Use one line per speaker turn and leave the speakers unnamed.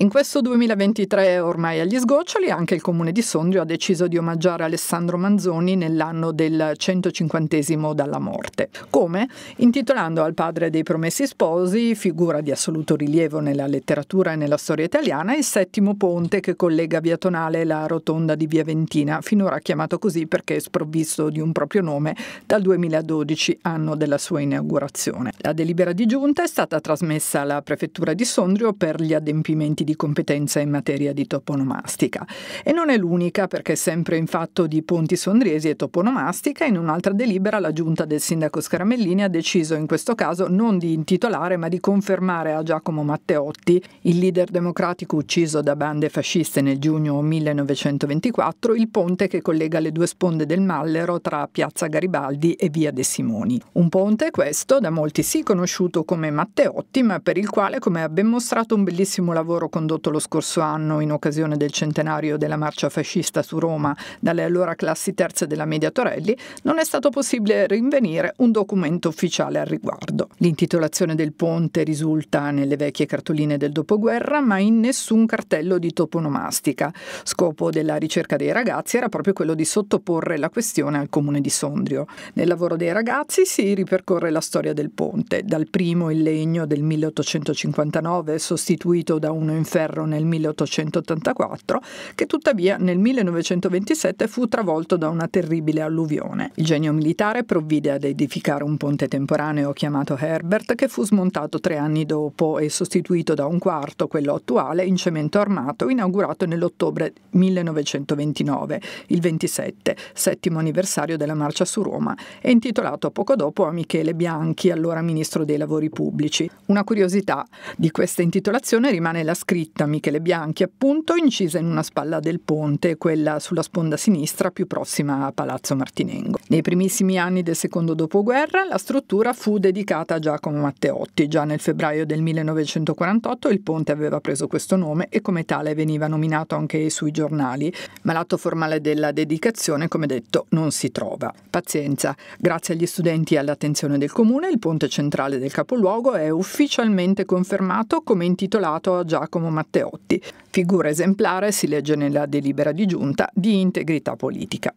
In questo 2023 ormai agli sgoccioli anche il comune di Sondrio ha deciso di omaggiare Alessandro Manzoni nell'anno del 150 dalla morte. Come? Intitolando al padre dei promessi sposi, figura di assoluto rilievo nella letteratura e nella storia italiana, il settimo ponte che collega Via Tonale e la rotonda di Via Ventina, finora chiamato così perché è sprovvisto di un proprio nome dal 2012, anno della sua inaugurazione. La delibera di giunta è stata trasmessa alla prefettura di Sondrio per gli adempimenti documenti di competenza in materia di toponomastica. E non è l'unica, perché sempre in fatto di ponti sondriesi e toponomastica, in un'altra delibera la giunta del sindaco Scaramellini ha deciso in questo caso non di intitolare ma di confermare a Giacomo Matteotti, il leader democratico ucciso da bande fasciste nel giugno 1924, il ponte che collega le due sponde del Mallero tra Piazza Garibaldi e Via De Simoni. Un ponte questo da molti sì conosciuto come Matteotti, ma per il quale, come ha ben mostrato un bellissimo lavoro incontro condotto lo scorso anno in occasione del centenario della marcia fascista su Roma dalle allora classi terze della media Torelli, non è stato possibile rinvenire un documento ufficiale al riguardo. L'intitolazione del ponte risulta nelle vecchie cartoline del dopoguerra, ma in nessun cartello di toponomastica. Scopo della ricerca dei ragazzi era proprio quello di sottoporre la questione al comune di Sondrio. Nel lavoro dei ragazzi si ripercorre la storia del ponte, dal primo in legno del 1859 sostituito da uno in ferro nel 1884, che tuttavia nel 1927 fu travolto da una terribile alluvione. Il genio militare provvide ad edificare un ponte temporaneo chiamato Herbert, che fu smontato tre anni dopo e sostituito da un quarto, quello attuale, in cemento armato, inaugurato nell'ottobre 1929, il 27, settimo anniversario della marcia su Roma, e intitolato poco dopo a Michele Bianchi, allora ministro dei lavori pubblici. Una curiosità di questa intitolazione rimane la scritta scritta Michele Bianchi, appunto, incisa in una spalla del ponte, quella sulla sponda sinistra più prossima a Palazzo Martinengo. Nei primissimi anni del secondo dopoguerra la struttura fu dedicata a Giacomo Matteotti. Già nel febbraio del 1948 il ponte aveva preso questo nome e come tale veniva nominato anche sui giornali, ma l'atto formale della dedicazione, come detto, non si trova. Pazienza, grazie agli studenti e all'attenzione del comune, il ponte centrale del capoluogo è ufficialmente confermato come intitolato a Giacomo Giacomo Matteotti. Figura esemplare, si legge nella delibera di giunta, di integrità politica.